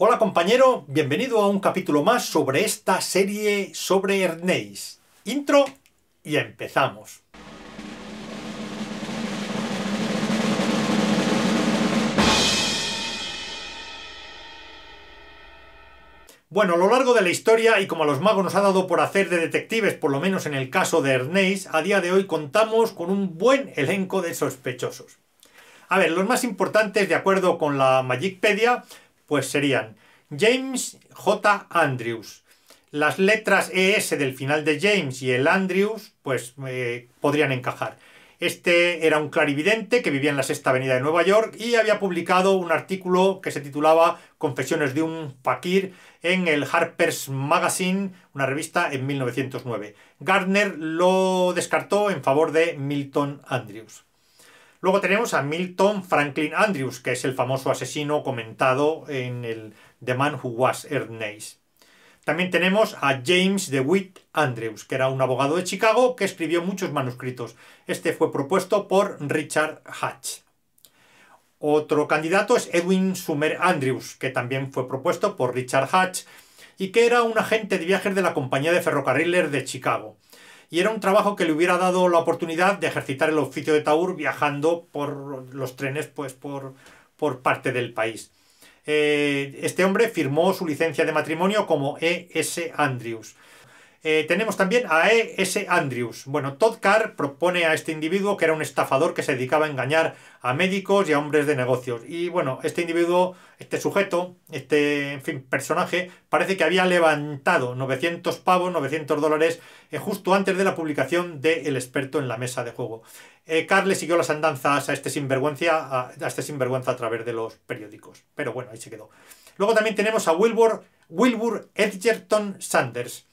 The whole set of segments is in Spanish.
Hola compañero, bienvenido a un capítulo más sobre esta serie sobre Erneis. Intro y empezamos. Bueno, a lo largo de la historia, y como a los magos nos ha dado por hacer de detectives, por lo menos en el caso de Erneis, a día de hoy contamos con un buen elenco de sospechosos. A ver, los más importantes, de acuerdo con la Magicpedia, pues serían James J. Andrews. Las letras ES del final de James y el Andrews, pues eh, podrían encajar. Este era un clarividente que vivía en la Sexta Avenida de Nueva York y había publicado un artículo que se titulaba Confesiones de un Fakir en el Harper's Magazine, una revista en 1909. Gardner lo descartó en favor de Milton Andrews. Luego tenemos a Milton Franklin Andrews, que es el famoso asesino comentado en el The Man Who Was Ernest. También tenemos a James DeWitt Andrews, que era un abogado de Chicago que escribió muchos manuscritos. Este fue propuesto por Richard Hatch. Otro candidato es Edwin Sumer Andrews, que también fue propuesto por Richard Hatch y que era un agente de viajes de la compañía de ferrocarriles de Chicago y era un trabajo que le hubiera dado la oportunidad de ejercitar el oficio de taur viajando por los trenes, pues por, parte del país. Eh, este hombre firmó su licencia de matrimonio como E.S. Andrews. Eh, tenemos también a E.S. Andrews. Bueno, Todd Carr propone a este individuo que era un estafador que se dedicaba a engañar a médicos y a hombres de negocios. Y bueno, este individuo, este sujeto, este en fin, personaje, parece que había levantado 900 pavos, 900 dólares, eh, justo antes de la publicación de El experto en la mesa de juego. Eh, Carr le siguió las andanzas a este, sinvergüenza, a, este sinvergüenza a través de los periódicos. Pero bueno, ahí se quedó. Luego también tenemos a Wilbur, Wilbur Edgerton Sanders.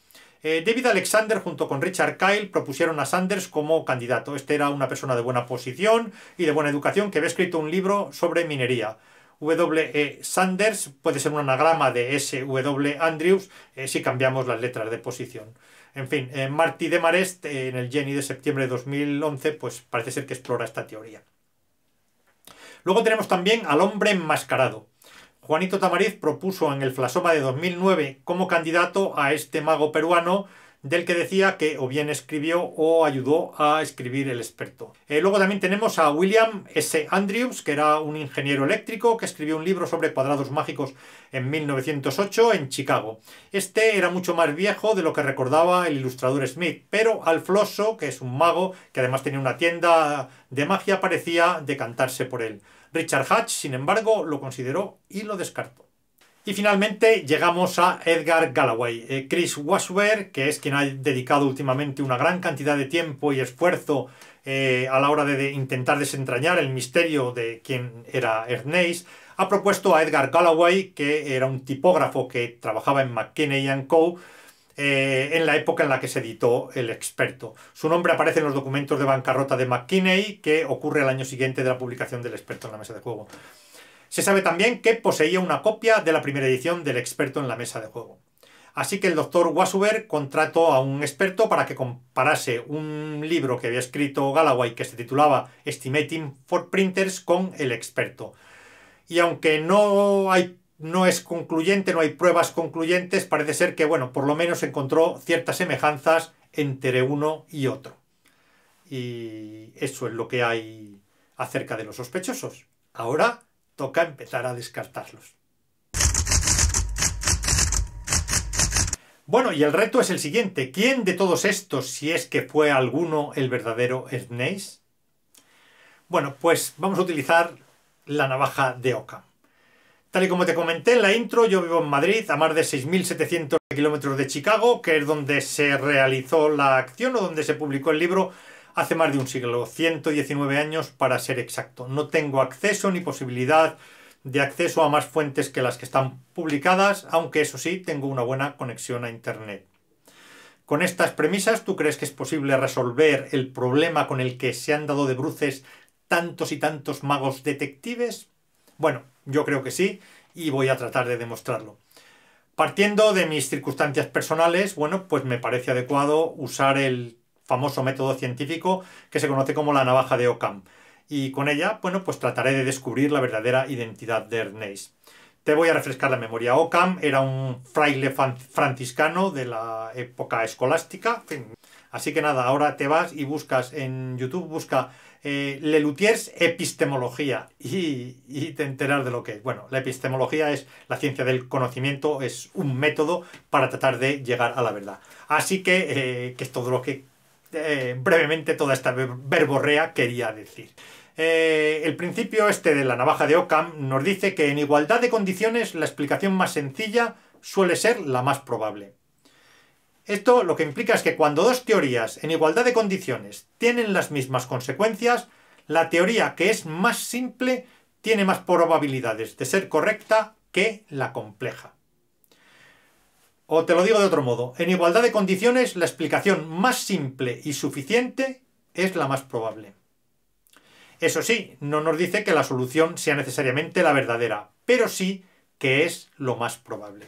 Eh, David Alexander junto con Richard Kyle propusieron a Sanders como candidato. Este era una persona de buena posición y de buena educación que había escrito un libro sobre minería. W.E. Sanders puede ser un anagrama de S. W. Andrews eh, si cambiamos las letras de posición. En fin, eh, Marty de Marest en el Jenny de septiembre de 2011 pues parece ser que explora esta teoría. Luego tenemos también al hombre enmascarado. Juanito Tamariz propuso en el Flasoma de 2009 como candidato a este mago peruano del que decía que o bien escribió o ayudó a escribir el experto. Eh, luego también tenemos a William S. Andrews, que era un ingeniero eléctrico que escribió un libro sobre cuadrados mágicos en 1908 en Chicago. Este era mucho más viejo de lo que recordaba el ilustrador Smith, pero Al que es un mago que además tenía una tienda de magia, parecía decantarse por él. Richard Hatch, sin embargo, lo consideró y lo descartó. Y finalmente llegamos a Edgar Galloway. Eh, Chris Washware, que es quien ha dedicado últimamente una gran cantidad de tiempo y esfuerzo eh, a la hora de, intentar desentrañar el misterio de quién era Ernest, ha propuesto a Edgar Galloway, que era un tipógrafo que trabajaba en McKinney Co., eh, en la época en la que se editó El Experto. Su nombre aparece en los documentos de bancarrota de McKinney, que ocurre al año siguiente de la publicación del Experto en la mesa de juego. Se sabe también que poseía una copia de la primera edición del Experto en la mesa de juego. Así que el doctor Wasuber contrató a un experto para que comparase un libro que había escrito Galloway que se titulaba Estimating for Printers con el experto. Y aunque no hay no es concluyente, no hay pruebas concluyentes, parece ser que, bueno, por lo menos encontró ciertas semejanzas entre uno y otro. Y eso es lo que hay acerca de los sospechosos. Ahora toca empezar a descartarlos. Bueno, y el reto es el siguiente. ¿Quién de todos estos, si es que fue alguno el verdadero Ernest? Bueno, pues vamos a utilizar la navaja de Oca. Tal y como te comenté en la intro, yo vivo en Madrid, a más de 6.700 kilómetros de Chicago, que es donde se realizó la acción o donde se publicó el libro hace más de un siglo, 119 años para ser exacto. No tengo acceso ni posibilidad de acceso a más fuentes que las que están publicadas, aunque eso sí, tengo una buena conexión a Internet. Con estas premisas, ¿tú crees que es posible resolver el problema con el que se han dado de bruces tantos y tantos magos detectives? Bueno, yo creo que sí y voy a tratar de demostrarlo. Partiendo de mis circunstancias personales, bueno, pues me parece adecuado usar el famoso método científico que se conoce como la navaja de Occam. Y con ella, bueno, pues trataré de descubrir la verdadera identidad de Ernest. Te voy a refrescar la memoria. Occam era un fraile franciscano de la época escolástica. Así que nada, ahora te vas y buscas en YouTube, busca eh, Lelutiers epistemología y, te enterar de lo que es. Bueno, la epistemología es la ciencia del conocimiento, es un método para tratar de llegar a la verdad. Así que, eh, que es todo lo que eh, brevemente toda esta verborrea quería decir. Eh, el principio este de la navaja de Ockham nos dice que en igualdad de condiciones la explicación más sencilla suele ser la más probable. Esto lo que implica es que cuando dos teorías en igualdad de condiciones tienen las mismas consecuencias, la teoría que es más simple tiene más probabilidades de ser correcta que la compleja. O te lo digo de otro modo, en igualdad de condiciones la explicación más simple y suficiente es la más probable. Eso sí, no nos dice que la solución sea necesariamente la verdadera, pero sí que es lo más probable.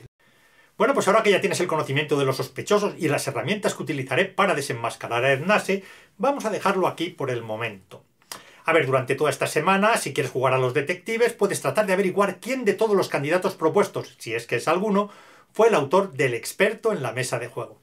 Bueno, pues ahora que ya tienes el conocimiento de los sospechosos y las herramientas que utilizaré para desenmascarar a Nase, vamos a dejarlo aquí por el momento. A ver, durante toda esta semana, si quieres jugar a los detectives, puedes tratar de averiguar quién de todos los candidatos propuestos, si es que es alguno, fue el autor del experto en la mesa de juego.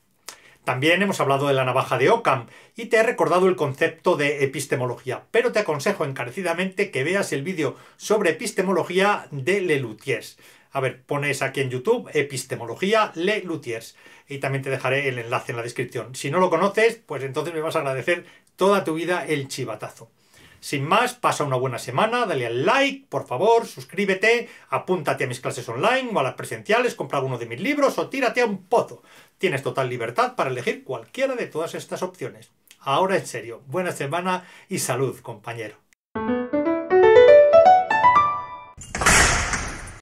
También hemos hablado de la navaja de Occam y te he recordado el concepto de epistemología, pero te aconsejo encarecidamente que veas el vídeo sobre epistemología de Lelutiers. A ver, pones aquí en YouTube Epistemología Le Lutiers y también te dejaré el enlace en la descripción. Si no lo conoces, pues entonces me vas a agradecer toda tu vida el chivatazo. Sin más, pasa una buena semana, dale al like, por favor, suscríbete, apúntate a mis clases online o a las presenciales, compra uno de mis libros o tírate a un pozo. Tienes total libertad para elegir cualquiera de todas estas opciones. Ahora en serio, buena semana y salud, compañero.